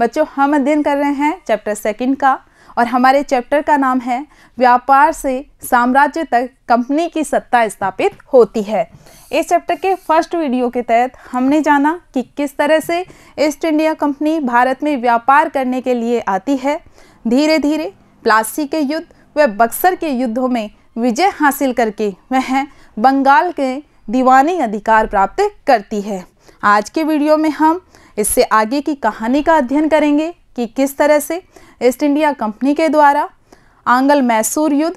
बच्चों हम अध्ययन कर रहे हैं चैप्टर सेकंड का और हमारे चैप्टर का नाम है व्यापार से साम्राज्य तक कंपनी की सत्ता स्थापित होती है इस चैप्टर के फर्स्ट वीडियो के तहत हमने जाना कि किस तरह से ईस्ट इंडिया कंपनी भारत में व्यापार करने के लिए आती है धीरे धीरे प्लासी के युद्ध व बक्सर के युद्धों में विजय हासिल करके वह बंगाल के दीवानी अधिकार प्राप्त करती है आज के वीडियो में हम इससे आगे की कहानी का अध्ययन करेंगे कि किस तरह से ईस्ट इंडिया कंपनी के द्वारा आंगल मैसूर युद्ध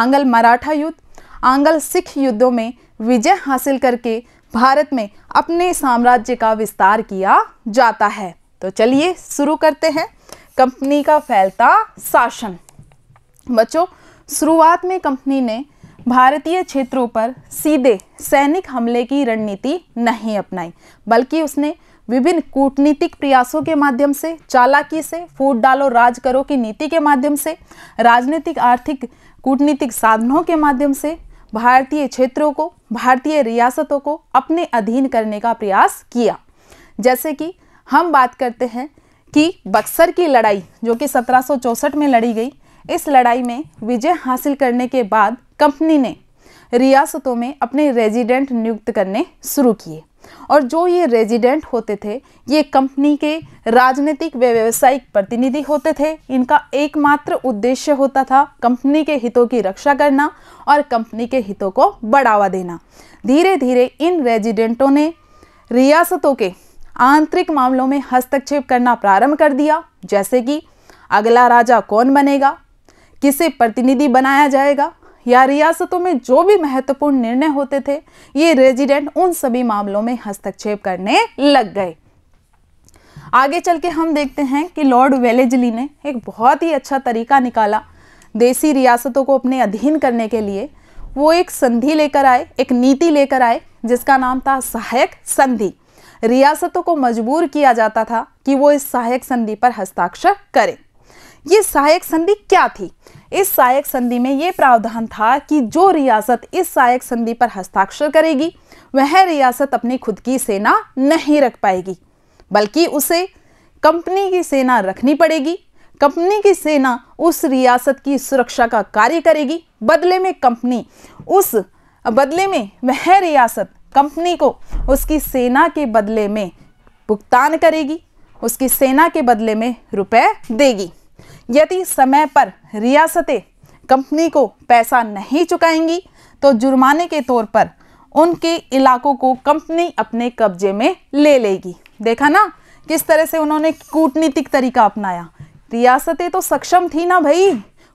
आंगल मराठा युद्ध आंगल सिख युद्धों में विजय हासिल करके भारत में अपने साम्राज्य का विस्तार किया जाता है तो चलिए शुरू करते हैं कंपनी का फैलता शासन बच्चों शुरुआत में कंपनी ने भारतीय क्षेत्रों पर सीधे सैनिक हमले की रणनीति नहीं अपनाई बल्कि उसने विभिन्न कूटनीतिक प्रयासों के माध्यम से चालाकी से फूट डालो राज करो की नीति के माध्यम से राजनीतिक आर्थिक कूटनीतिक साधनों के माध्यम से भारतीय क्षेत्रों को भारतीय रियासतों को अपने अधीन करने का प्रयास किया जैसे कि हम बात करते हैं कि बक्सर की लड़ाई जो कि 1764 में लड़ी गई इस लड़ाई में विजय हासिल करने के बाद कंपनी ने रियासतों में अपने रेजिडेंट नियुक्त करने शुरू किए और जो ये रेजिडेंट होते थे ये कंपनी के राजनीतिक व व्यावसायिक प्रतिनिधि होते थे इनका एकमात्र उद्देश्य होता था कंपनी के हितों की रक्षा करना और कंपनी के हितों को बढ़ावा देना धीरे धीरे इन रेजिडेंटों ने रियासतों के आंतरिक मामलों में हस्तक्षेप करना प्रारंभ कर दिया जैसे कि अगला राजा कौन बनेगा किसे प्रतिनिधि बनाया जाएगा या रियासतों में जो भी महत्वपूर्ण निर्णय होते थे ये रेजिडेंट उन सभी मामलों में हस्तक्षेप करने लग गए आगे चल के हम देखते हैं कि लॉर्ड वेलेजली ने एक बहुत ही अच्छा तरीका निकाला देसी रियासतों को अपने अधीन करने के लिए वो एक संधि लेकर आए एक नीति लेकर आए जिसका नाम था सहायक संधि रियासतों को मजबूर किया जाता था कि वो इस सहायक संधि पर हस्ताक्षर करें ये सहायक संधि क्या थी इस सहायक संधि में ये प्रावधान था कि जो रियासत इस सहायक संधि पर हस्ताक्षर करेगी वह रियासत अपनी खुद की सेना नहीं रख पाएगी बल्कि उसे कंपनी की सेना रखनी पड़ेगी कंपनी की सेना उस रियासत की सुरक्षा का कार्य करेगी बदले में कंपनी उस बदले में वह रियासत कंपनी को उसकी सेना के बदले में भुगतान करेगी उसकी सेना के बदले में रुपए देगी यदि समय पर रियासतें कंपनी को पैसा नहीं चुकाएंगी तो जुर्माने के तौर पर उनके इलाकों को कंपनी अपने कब्जे में ले लेगी देखा ना किस तरह से उन्होंने कूटनीतिक तरीका अपनाया रियासतें तो सक्षम थी ना भाई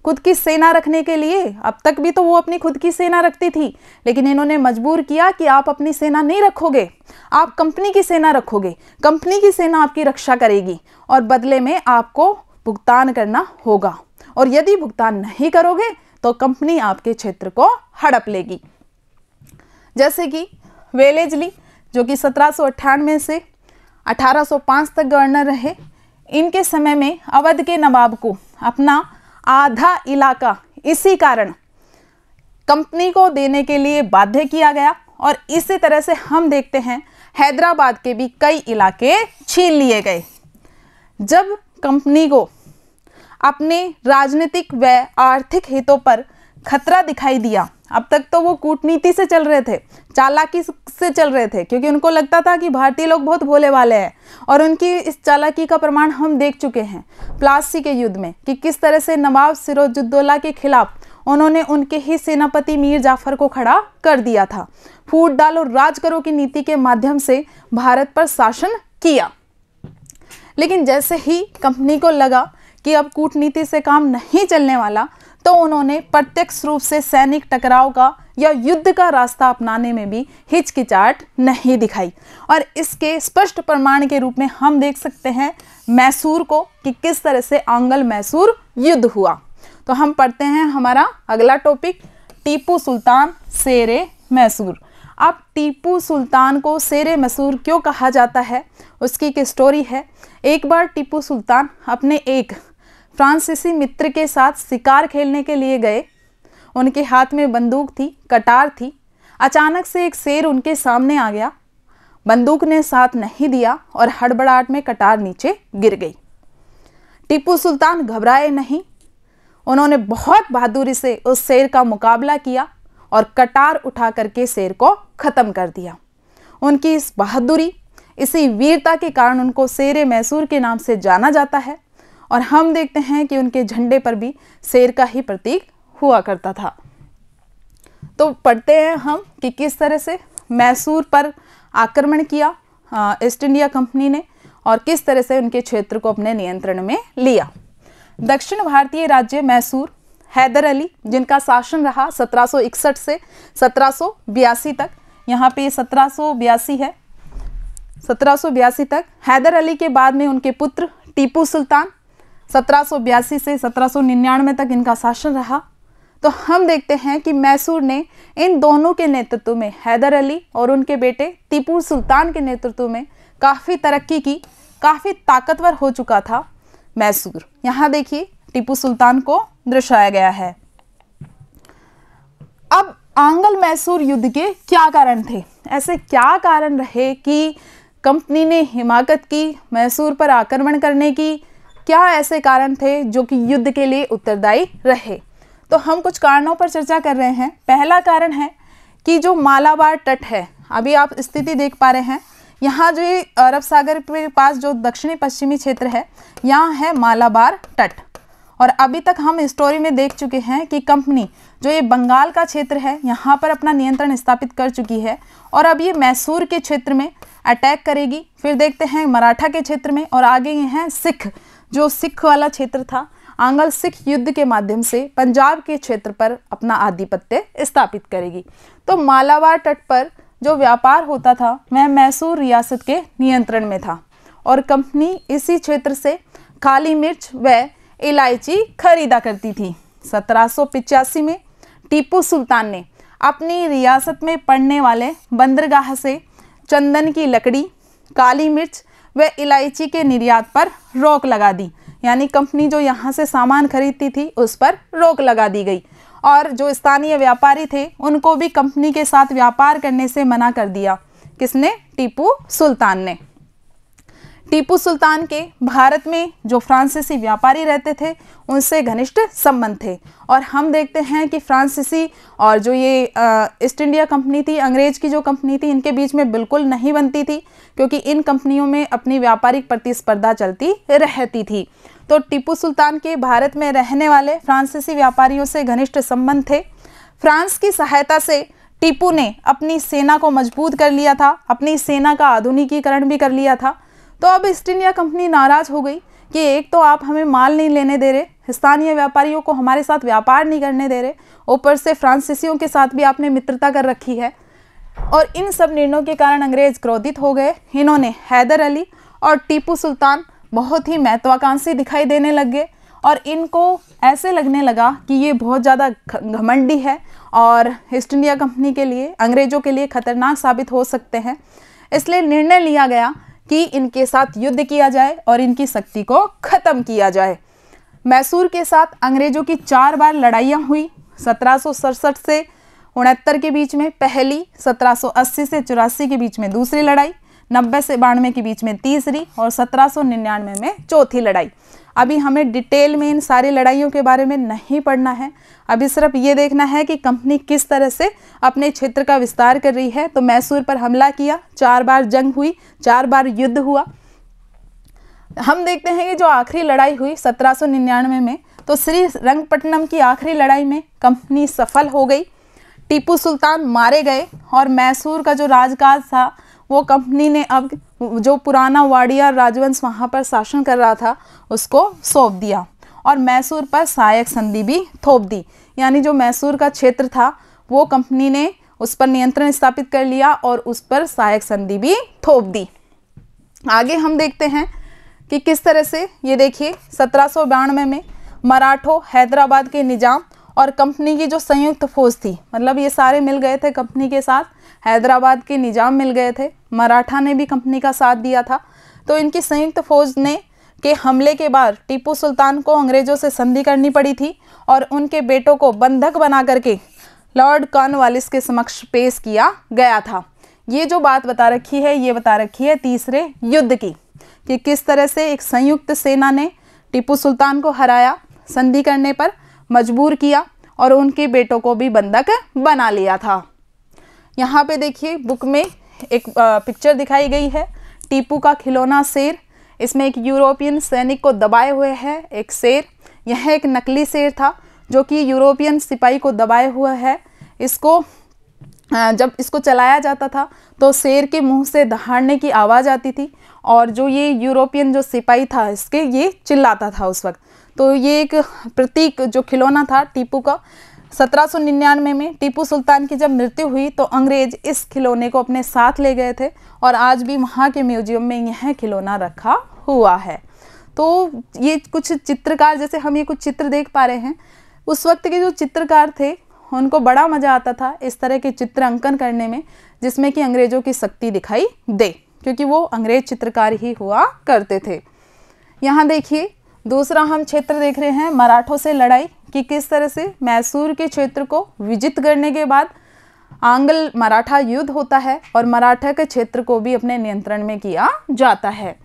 खुद की सेना रखने के लिए अब तक भी तो वो अपनी खुद की सेना रखती थी लेकिन इन्होंने मजबूर किया कि आप अपनी सेना नहीं रखोगे आप कंपनी की सेना रखोगे कंपनी की सेना आपकी रक्षा करेगी और बदले में आपको भुगतान करना होगा और यदि भुगतान नहीं करोगे तो कंपनी आपके क्षेत्र को हड़प लेगी जैसे कि वेलेज ली जो कि सत्रह से 1805 तक गवर्नर रहे इनके समय में अवध के नवाब को अपना आधा इलाका इसी कारण कंपनी को देने के लिए बाध्य किया गया और इसी तरह से हम देखते हैं हैदराबाद के भी कई इलाके छीन लिए गए जब कंपनी को अपने राजनीतिक व आर्थिक हितों पर खतरा दिखाई दिया अब तक तो वो कूटनीति से चल रहे थे चालाकी से चल रहे थे क्योंकि उनको लगता था कि भारतीय लोग बहुत भोले वाले हैं और उनकी इस चालाकी का प्रमाण हम देख चुके हैं प्लासी के युद्ध में कि किस तरह से नवाब सिरोजुद्दौला के खिलाफ उन्होंने उनके ही सेनापति मीर जाफर को खड़ा कर दिया था फूट डालो राज करो की नीति के माध्यम से भारत पर शासन किया लेकिन जैसे ही कंपनी को लगा कि अब कूटनीति से काम नहीं चलने वाला तो उन्होंने प्रत्यक्ष रूप से सैनिक टकराव का या युद्ध का रास्ता अपनाने में भी हिचकिचाहट नहीं दिखाई और इसके स्पष्ट प्रमाण के रूप में हम देख सकते हैं मैसूर को कि किस तरह से आंगल मैसूर युद्ध हुआ तो हम पढ़ते हैं हमारा अगला टॉपिक टीपू सुल्तान शेरे मैसूर अब टीपू सुल्तान को शेर मसूर क्यों कहा जाता है उसकी एक स्टोरी है एक बार टीपू सुल्तान अपने एक फ्रांसीसी मित्र के साथ शिकार खेलने के लिए गए उनके हाथ में बंदूक थी कटार थी अचानक से एक शेर उनके सामने आ गया बंदूक ने साथ नहीं दिया और हड़बड़ाहट में कटार नीचे गिर गई टीपू सुल्तान घबराए नहीं उन्होंने बहुत बहादुरी से उस शेर का मुकाबला किया और कटार उठा करके शेर को ख़त्म कर दिया उनकी इस बहादुरी इसी वीरता के कारण उनको शेर मैसूर के नाम से जाना जाता है और हम देखते हैं कि उनके झंडे पर भी शेर का ही प्रतीक हुआ करता था तो पढ़ते हैं हम कि किस तरह से मैसूर पर आक्रमण किया ईस्ट इंडिया कंपनी ने और किस तरह से उनके क्षेत्र को अपने नियंत्रण में लिया दक्षिण भारतीय राज्य मैसूर हैदर अली जिनका शासन रहा 1761 से सत्रह तक यहाँ पे सत्रह है सत्रह तक हैदर अली के बाद में उनके पुत्र टीपू सुल्तान सत्रह से सत्रह तक इनका शासन रहा तो हम देखते हैं कि मैसूर ने इन दोनों के नेतृत्व में हैदर अली और उनके बेटे टीपू सुल्तान के नेतृत्व में काफ़ी तरक्की की काफ़ी ताकतवर हो चुका था मैसूर यहाँ देखिए टीपू सुल्तान को दर्शाया गया है अब आंगल मैसूर युद्ध के क्या कारण थे ऐसे क्या कारण रहे कि कंपनी ने हिमाकत की मैसूर पर आक्रमण करने की क्या ऐसे कारण थे जो कि युद्ध के लिए उत्तरदायी रहे तो हम कुछ कारणों पर चर्चा कर रहे हैं पहला कारण है कि जो मालाबार तट है अभी आप स्थिति देख पा रहे हैं यहाँ जो अरब सागर के पास जो दक्षिणी पश्चिमी क्षेत्र है यहाँ है मालाबार तट और अभी तक हम स्टोरी में देख चुके हैं कि कंपनी जो ये बंगाल का क्षेत्र है यहाँ पर अपना नियंत्रण स्थापित कर चुकी है और अब ये मैसूर के क्षेत्र में अटैक करेगी फिर देखते हैं मराठा के क्षेत्र में और आगे ये हैं सिख जो सिख वाला क्षेत्र था आंगल सिख युद्ध के माध्यम से पंजाब के क्षेत्र पर अपना आधिपत्य स्थापित करेगी तो मालाबार तट पर जो व्यापार होता था वह मैसूर रियासत के नियंत्रण में था और कंपनी इसी क्षेत्र से काली मिर्च व इलायची खरीदा करती थी सत्रह में टीपू सुल्तान ने अपनी रियासत में पड़ने वाले बंदरगाह से चंदन की लकड़ी काली मिर्च व इलायची के निर्यात पर रोक लगा दी यानी कंपनी जो यहाँ से सामान खरीदती थी उस पर रोक लगा दी गई और जो स्थानीय व्यापारी थे उनको भी कंपनी के साथ व्यापार करने से मना कर दिया किसने टीपू सुल्तान ने टीपू सुल्तान के भारत में जो फ्रांसीसी व्यापारी रहते थे उनसे घनिष्ठ संबंध थे और हम देखते हैं कि फ्रांसीसी और जो ये ईस्ट इंडिया कंपनी थी अंग्रेज की जो कंपनी थी इनके बीच में बिल्कुल नहीं बनती थी क्योंकि इन कंपनियों में अपनी व्यापारिक प्रतिस्पर्धा चलती रहती थी तो टीपू सुल्तान के भारत में रहने वाले फ्रांसीसी व्यापारियों से घनिष्ठ संबंध थे फ्रांस की सहायता से टीपू ने अपनी सेना को मजबूत कर लिया था अपनी सेना का आधुनिकीकरण भी कर लिया था तो अब ईस्ट इंडिया कंपनी नाराज हो गई कि एक तो आप हमें माल नहीं लेने दे रहे स्थानीय व्यापारियों को हमारे साथ व्यापार नहीं करने दे रहे ऊपर से फ्रांसीसियों के साथ भी आपने मित्रता कर रखी है और इन सब निर्णयों के कारण अंग्रेज क्रोधित हो गए इन्होंने हैदर अली और टीपू सुल्तान बहुत ही महत्वाकांक्षी दिखाई देने लग गए और इनको ऐसे लगने लगा कि ये बहुत ज़्यादा घमंडी है और ईस्ट इंडिया कंपनी के लिए अंग्रेज़ों के लिए ख़तरनाक साबित हो सकते हैं इसलिए निर्णय लिया गया कि इनके साथ युद्ध किया जाए और इनकी शक्ति को ख़त्म किया जाए मैसूर के साथ अंग्रेज़ों की चार बार लड़ाइयाँ हुई सत्रह से उनहत्तर के बीच में पहली 1780 से चौरासी के बीच में दूसरी लड़ाई नब्बे से बानवे के बीच में तीसरी और 1799 में चौथी लड़ाई अभी हमें डिटेल में इन सारी लड़ाइयों के बारे में नहीं पढ़ना है अभी सिर्फ ये देखना है कि कंपनी किस तरह से अपने क्षेत्र का विस्तार कर रही है तो मैसूर पर हमला किया चार बार जंग हुई चार बार युद्ध हुआ हम देखते हैं कि जो आखिरी लड़ाई हुई 1799 में तो श्री रंगपट्टनम की आखिरी लड़ाई में कंपनी सफल हो गई टीपू सुल्तान मारे गए और मैसूर का जो राजकाज था वो कंपनी ने अब जो पुराना वाड़िया राजवंश वहाँ पर शासन कर रहा था उसको सौंप दिया और मैसूर पर सहायक संधि भी थोप दी यानी जो मैसूर का क्षेत्र था वो कंपनी ने उस पर नियंत्रण स्थापित कर लिया और उस पर सहायक संधि भी थोप दी आगे हम देखते हैं कि किस तरह से ये देखिए सत्रह में मराठों हैदराबाद के निजाम और कंपनी की जो संयुक्त फौज थी मतलब ये सारे मिल गए थे कंपनी के साथ हैदराबाद के निजाम मिल गए थे मराठा ने भी कंपनी का साथ दिया था तो इनकी संयुक्त फौज ने के हमले के बाद टीपू सुल्तान को अंग्रेजों से संधि करनी पड़ी थी और उनके बेटों को बंधक बना करके लॉर्ड कॉर्नवालिस के समक्ष पेश किया गया था ये जो बात बता रखी है ये बता रखी है तीसरे युद्ध की कि किस तरह से एक संयुक्त सेना ने टीपू सुल्तान को हराया संधि करने पर मजबूर किया और उनके बेटों को भी बंधक बना लिया था यहाँ पे देखिए बुक में एक पिक्चर दिखाई गई है टीपू का खिलौना शेर इसमें एक यूरोपियन सैनिक को दबाए हुए है एक शेर यह एक नकली शेर था जो कि यूरोपियन सिपाही को दबाए हुआ है इसको जब इसको चलाया जाता था तो शेर के मुंह से दहाड़ने की आवाज़ आती थी और जो ये यूरोपियन जो सिपाही था इसके ये चिल्लाता था उस वक्त तो ये एक प्रतीक जो खिलौना था टीपू का 1799 में टीपू सुल्तान की जब मृत्यु हुई तो अंग्रेज इस खिलौने को अपने साथ ले गए थे और आज भी वहाँ के म्यूजियम में यह खिलौना रखा हुआ है तो ये कुछ चित्रकार जैसे हम ये कुछ चित्र देख पा रहे हैं उस वक्त के जो चित्रकार थे उनको बड़ा मज़ा आता था इस तरह के चित्र अंकन करने में जिसमें कि अंग्रेज़ों की शक्ति दिखाई दे क्योंकि वो अंग्रेज चित्रकार ही हुआ करते थे यहाँ देखिए दूसरा हम क्षेत्र देख रहे हैं मराठों से लड़ाई कि किस तरह से मैसूर के क्षेत्र को विजित करने के बाद आंगल मराठा युद्ध होता है और मराठा के क्षेत्र को भी अपने नियंत्रण में किया जाता है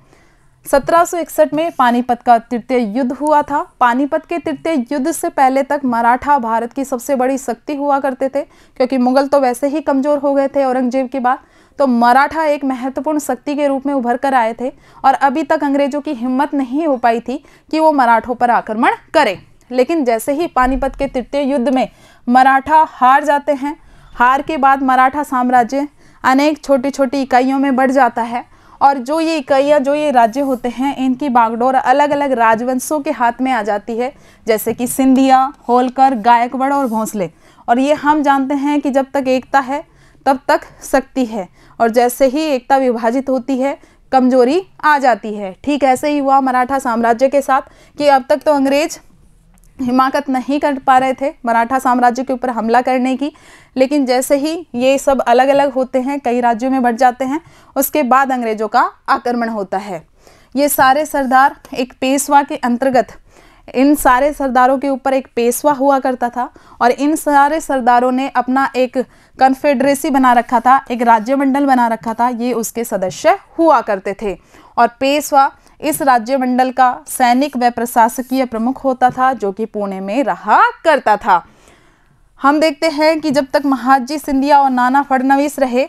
1761 में पानीपत का तृतीय युद्ध हुआ था पानीपत के तृतीय युद्ध से पहले तक मराठा भारत की सबसे बड़ी शक्ति हुआ करते थे क्योंकि मुगल तो वैसे ही कमज़ोर हो गए थे औरंगजेब के बाद तो मराठा एक महत्वपूर्ण शक्ति के रूप में उभर कर आए थे और अभी तक अंग्रेजों की हिम्मत नहीं हो पाई थी कि वो मराठों पर आक्रमण करें लेकिन जैसे ही पानीपत के तृतीय युद्ध में मराठा हार जाते हैं हार के बाद मराठा साम्राज्य अनेक छोटी छोटी इकाइयों में बढ़ जाता है और जो ये इकाइयाँ जो ये राज्य होते हैं इनकी बागडोर अलग अलग राजवंशों के हाथ में आ जाती है जैसे कि सिंधिया होलकर गायकवाड़ और भोंसले और ये हम जानते हैं कि जब तक एकता है तब तक सकती है और जैसे ही एकता विभाजित होती है कमजोरी आ जाती है ठीक ऐसे ही हुआ मराठा साम्राज्य के साथ कि अब तक तो अंग्रेज हिमाकत नहीं कर पा रहे थे मराठा साम्राज्य के ऊपर हमला करने की लेकिन जैसे ही ये सब अलग अलग होते हैं कई राज्यों में बढ़ जाते हैं उसके बाद अंग्रेजों का आक्रमण होता है ये सारे सरदार एक पेशवा के अंतर्गत इन सारे सरदारों के ऊपर एक पेशवा हुआ करता था और इन सारे सरदारों ने अपना एक कन्फेडरेसी बना रखा था एक राज्यमंडल बना रखा था ये उसके सदस्य हुआ करते थे और पेशवा इस राज्यमंडल का सैनिक व प्रशासकीय प्रमुख होता था जो कि पुणे में रहा करता था हम देखते हैं कि जब तक महाजी सिंधिया और नाना फडनवीस रहे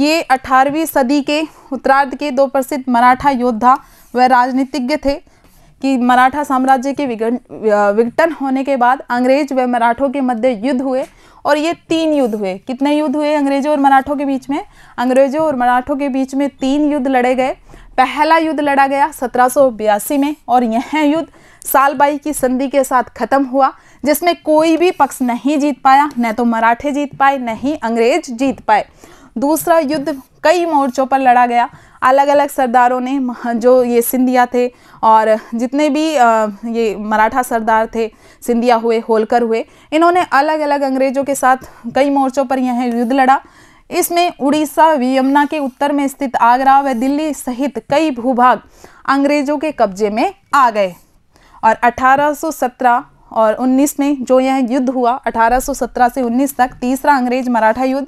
ये 18वीं सदी के उत्तरार्ध के दो प्रसिद्ध मराठा योद्धा व राजनीतिज्ञ थे कि मराठा साम्राज्य के विघटन होने के बाद अंग्रेज व मराठों के मध्य युद्ध हुए और ये तीन युद्ध हुए कितने युद्ध हुए अंग्रेजों और मराठों के बीच में अंग्रेजों और मराठों के बीच में तीन युद्ध लड़े गए पहला युद्ध लड़ा गया सत्रह में और यह युद्ध सालबाई की संधि के साथ खत्म हुआ जिसमें कोई भी पक्ष नहीं जीत पाया न तो मराठे जीत पाए न ही अंग्रेज जीत पाए दूसरा युद्ध कई मोर्चों पर लड़ा गया अलग अलग सरदारों ने जो ये सिंधिया थे और जितने भी ये मराठा सरदार थे सिंधिया हुए होलकर हुए इन्होंने अलग अलग अंग्रेज़ों के साथ कई मोर्चों पर यह युद्ध लड़ा इसमें उड़ीसा यमुना के उत्तर में स्थित आगरा व दिल्ली सहित कई भूभाग अंग्रेजों के कब्जे में आ गए और 1817 और 19 में जो यह युद्ध हुआ 1817 से 19 तक तीसरा अंग्रेज मराठा युद्ध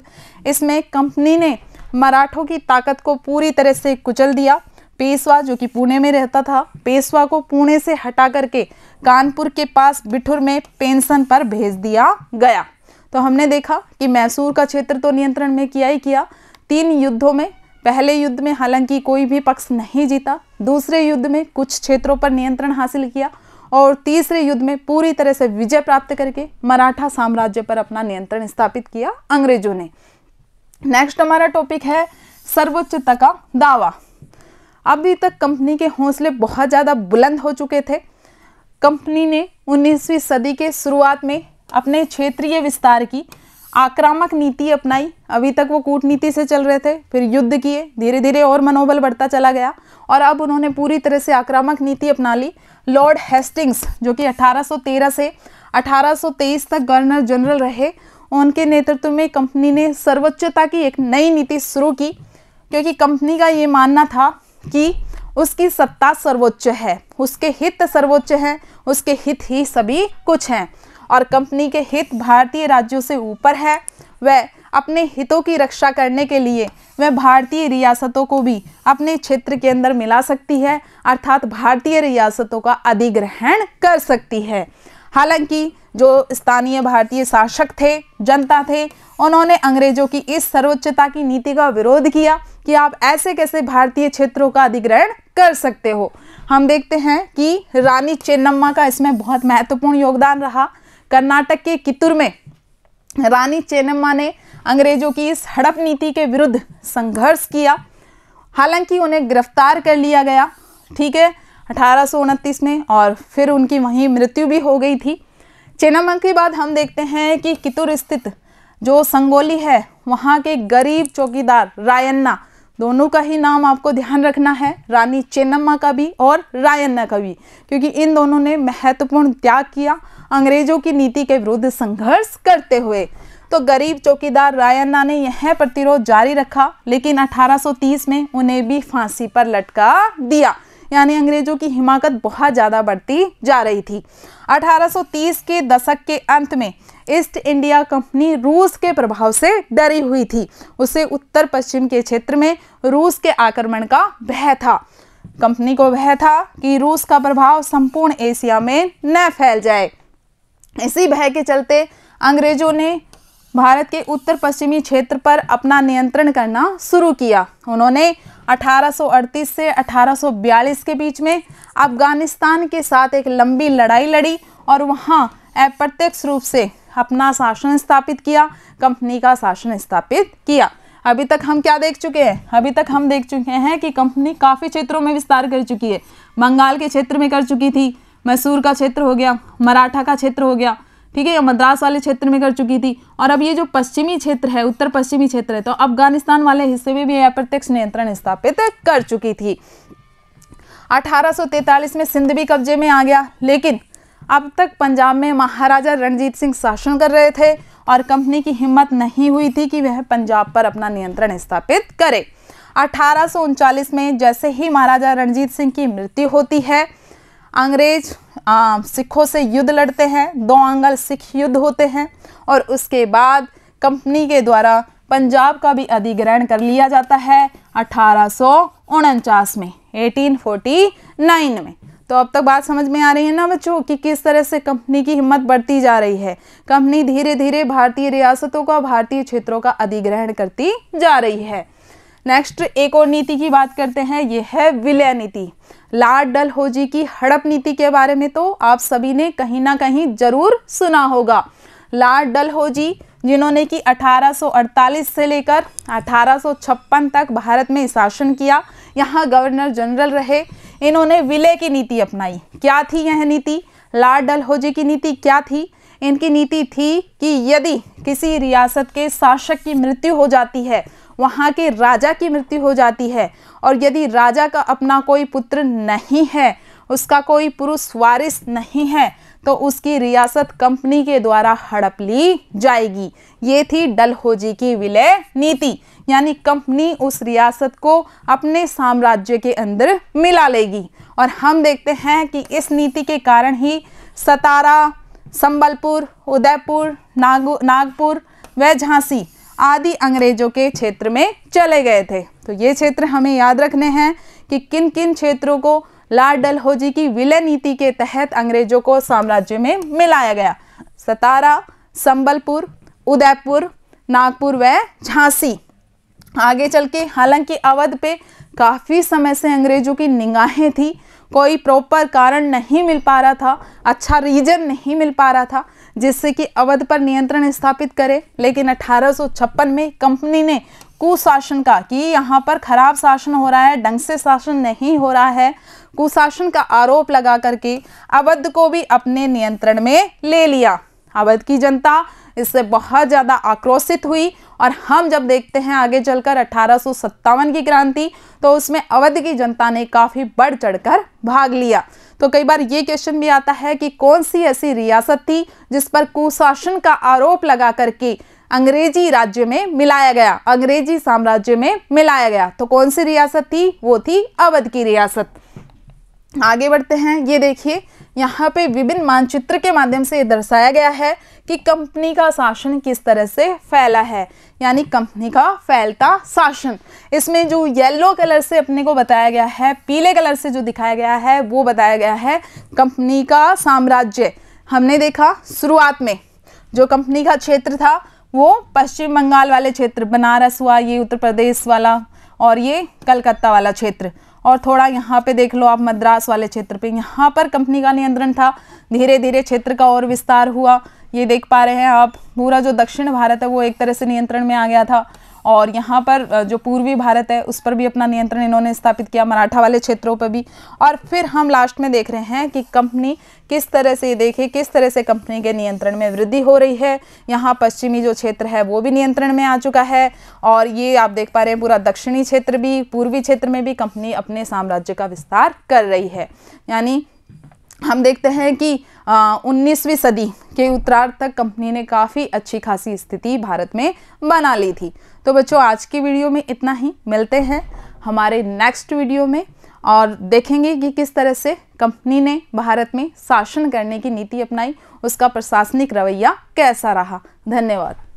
इसमें कंपनी ने मराठों की ताकत को पूरी तरह से कुचल दिया पेशवा जो कि पुणे में रहता था पेशवा को पुणे से हटा करके कानपुर के पास बिठुर में पेंशन पर भेज दिया गया तो हमने देखा कि मैसूर का क्षेत्र तो नियंत्रण में किया ही किया तीन युद्धों में पहले युद्ध में हालांकि कोई भी पक्ष नहीं जीता दूसरे युद्ध में कुछ क्षेत्रों पर नियंत्रण हासिल किया और तीसरे युद्ध में पूरी तरह से विजय प्राप्त करके मराठा साम्राज्य पर अपना नियंत्रण स्थापित किया अंग्रेजों ने नेक्स्ट हमारा टॉपिक है सर्वोच्चता का दावा अभी तक कंपनी के हौसले बहुत ज़्यादा बुलंद हो चुके थे कंपनी ने 19वीं सदी के शुरुआत में अपने क्षेत्रीय विस्तार की आक्रामक नीति अपनाई अभी तक वो कूटनीति से चल रहे थे फिर युद्ध किए धीरे धीरे और मनोबल बढ़ता चला गया और अब उन्होंने पूरी तरह से आक्रामक नीति अपना ली लॉर्ड हेस्टिंग्स जो कि 1813 से 1823 तक गवर्नर जनरल रहे उनके नेतृत्व में कंपनी ने सर्वोच्चता की एक नई नीति शुरू की क्योंकि कंपनी का ये मानना था कि उसकी सत्ता सर्वोच्च है उसके हित सर्वोच्च हैं उसके हित ही सभी कुछ हैं और कंपनी के हित भारतीय राज्यों से ऊपर है वह अपने हितों की रक्षा करने के लिए वह भारतीय रियासतों को भी अपने क्षेत्र के अंदर मिला सकती है अर्थात भारतीय रियासतों का अधिग्रहण कर सकती है हालांकि जो स्थानीय भारतीय शासक थे जनता थे उन्होंने अंग्रेजों की इस सर्वोच्चता की नीति का विरोध किया कि आप ऐसे कैसे भारतीय क्षेत्रों का अधिग्रहण कर सकते हो हम देखते हैं कि रानी चेन्नम्मा का इसमें बहुत महत्वपूर्ण योगदान रहा कर्नाटक के कितुर में रानी चेन्नम्मा ने अंग्रेजों की इस हड़प नीति के विरुद्ध संघर्ष किया हालांकि उन्हें गिरफ्तार कर लिया गया ठीक है अठारह में और फिर उनकी वहीं मृत्यु भी हो गई थी चेनामंग के बाद हम देखते हैं कि कितुर स्थित जो संगोली है वहाँ के गरीब चौकीदार रायन्ना दोनों का ही नाम आपको ध्यान रखना है रानी चेन्नम्मा का भी और रायन्ना का भी क्योंकि इन दोनों ने महत्वपूर्ण त्याग किया अंग्रेजों की नीति के विरुद्ध संघर्ष करते हुए तो गरीब चौकीदार रायन्ना ने यह प्रतिरोध जारी रखा लेकिन 1830 में उन्हें भी फांसी पर लटका दिया यानी अंग्रेजों की हिमाकत बहुत ज़्यादा बढ़ती जा रही थी 1830 के दशक के अंत में ईस्ट इंडिया कंपनी रूस के प्रभाव से डरी हुई थी उसे उत्तर पश्चिम के क्षेत्र में रूस के आक्रमण का भय था कंपनी को भय था कि रूस का प्रभाव संपूर्ण एशिया में न फैल जाए इसी भय के चलते अंग्रेजों ने भारत के उत्तर पश्चिमी क्षेत्र पर अपना नियंत्रण करना शुरू किया उन्होंने 1838 से 1842 के बीच में अफगानिस्तान के साथ एक लंबी लड़ाई लड़ी और वहाँ अप्रत्यक्ष रूप से अपना शासन स्थापित किया कंपनी का शासन स्थापित किया अभी तक हम क्या देख चुके हैं अभी तक हम देख चुके हैं कि कंपनी काफ़ी क्षेत्रों में विस्तार कर चुकी है बंगाल के क्षेत्र में कर चुकी थी मैसूर का क्षेत्र हो गया मराठा का क्षेत्र हो गया ठीक है ये मद्रास वाले क्षेत्र में कर चुकी थी और अब ये जो पश्चिमी क्षेत्र है उत्तर पश्चिमी क्षेत्र है तो अफगानिस्तान वाले हिस्से में भी यह अप्रत्यक्ष नियंत्रण स्थापित कर चुकी थी 1843 में सिंध भी कब्जे में आ गया लेकिन अब तक पंजाब में महाराजा रणजीत सिंह शासन कर रहे थे और कंपनी की हिम्मत नहीं हुई थी कि वह पंजाब पर अपना नियंत्रण स्थापित करे अठारह में जैसे ही महाराजा रणजीत सिंह की मृत्यु होती है अंग्रेज सिखों से युद्ध लड़ते हैं दो अंगल सिख युद्ध होते हैं और उसके बाद कंपनी के द्वारा पंजाब का भी अधिग्रहण कर लिया जाता है अठारह में 1849 में तो अब तक बात समझ में आ रही है ना बच्चों कि किस तरह से कंपनी की हिम्मत बढ़ती जा रही है कंपनी धीरे धीरे भारतीय रियासतों का भारतीय क्षेत्रों का अधिग्रहण करती जा रही है नेक्स्ट एक और नीति की बात करते हैं ये है विलय नीति लाड डलहौजी की हड़प नीति के बारे में तो आप सभी ने कहीं ना कहीं जरूर सुना होगा लाड डलहौजी जिन्होंने कि 1848 से लेकर 1856 तक भारत में शासन किया यहाँ गवर्नर जनरल रहे इन्होंने विलय की नीति अपनाई क्या थी यह नीति लाड डलहौजी की नीति क्या थी इनकी नीति थी कि यदि किसी रियासत के शासक की मृत्यु हो जाती है वहाँ के राजा की मृत्यु हो जाती है और यदि राजा का अपना कोई पुत्र नहीं है उसका कोई पुरुष वारिस नहीं है तो उसकी रियासत कंपनी के द्वारा हड़प ली जाएगी ये थी डलहोजी की विलय नीति यानी कंपनी उस रियासत को अपने साम्राज्य के अंदर मिला लेगी और हम देखते हैं कि इस नीति के कारण ही सतारा संबलपुर उदयपुर नागपुर व झांसी आदि अंग्रेजों के क्षेत्र में चले गए थे तो ये क्षेत्र हमें याद रखने हैं कि किन किन क्षेत्रों को लाल डलहोजी की विलय नीति के तहत अंग्रेजों को साम्राज्य में मिलाया गया सतारा संबलपुर उदयपुर नागपुर व झांसी आगे चल के हालांकि अवध पे काफ़ी समय से अंग्रेजों की निगाहें थी कोई प्रॉपर कारण नहीं मिल पा रहा था अच्छा रीजन नहीं मिल पा रहा था जिससे कि अवध पर नियंत्रण स्थापित करे लेकिन अठारह में कंपनी ने कुशासन का कि यहाँ पर खराब शासन हो रहा है ढंग से शासन नहीं हो रहा है कुशासन का आरोप लगा करके अवध को भी अपने नियंत्रण में ले लिया अवध की जनता इससे बहुत ज़्यादा आक्रोशित हुई और हम जब देखते हैं आगे चलकर अठारह की क्रांति तो उसमें अवध की जनता ने काफ़ी बढ़ चढ़कर भाग लिया तो कई बार ये क्वेश्चन भी आता है कि कौन सी ऐसी रियासत थी जिस पर कुशासन का आरोप लगा करके अंग्रेजी राज्य में मिलाया गया अंग्रेजी साम्राज्य में मिलाया गया तो कौन सी रियासत थी वो थी अवध की रियासत आगे बढ़ते हैं ये देखिए यहाँ पे विभिन्न मानचित्र के माध्यम से ये दर्शाया गया है कि कंपनी का शासन किस तरह से फैला है यानी कंपनी का फैलता शासन इसमें जो येलो कलर से अपने को बताया गया है पीले कलर से जो दिखाया गया है वो बताया गया है कंपनी का साम्राज्य हमने देखा शुरुआत में जो कंपनी का क्षेत्र था वो पश्चिम बंगाल वाले क्षेत्र बनारस हुआ ये उत्तर प्रदेश वाला और ये कलकत्ता वाला क्षेत्र और थोड़ा यहाँ पे देख लो आप मद्रास वाले क्षेत्र पे यहाँ पर कंपनी का नियंत्रण था धीरे धीरे क्षेत्र का और विस्तार हुआ ये देख पा रहे हैं आप पूरा जो दक्षिण भारत है वो एक तरह से नियंत्रण में आ गया था और यहाँ पर जो पूर्वी भारत है उस पर भी अपना नियंत्रण इन्होंने स्थापित किया मराठा वाले क्षेत्रों पर भी और फिर हम लास्ट में देख रहे हैं कि कंपनी किस तरह से देखे किस तरह से कंपनी के नियंत्रण में वृद्धि हो रही है यहाँ पश्चिमी जो क्षेत्र है वो भी नियंत्रण में आ चुका है और ये आप देख पा रहे हैं पूरा दक्षिणी क्षेत्र भी पूर्वी क्षेत्र में भी कंपनी अपने साम्राज्य का विस्तार कर रही है यानी हम देखते हैं कि उन्नीसवीं सदी के उत्तरार्ध तक कंपनी ने काफ़ी अच्छी खासी स्थिति भारत में बना ली थी तो बच्चों आज की वीडियो में इतना ही मिलते हैं हमारे नेक्स्ट वीडियो में और देखेंगे कि किस तरह से कंपनी ने भारत में शासन करने की नीति अपनाई उसका प्रशासनिक रवैया कैसा रहा धन्यवाद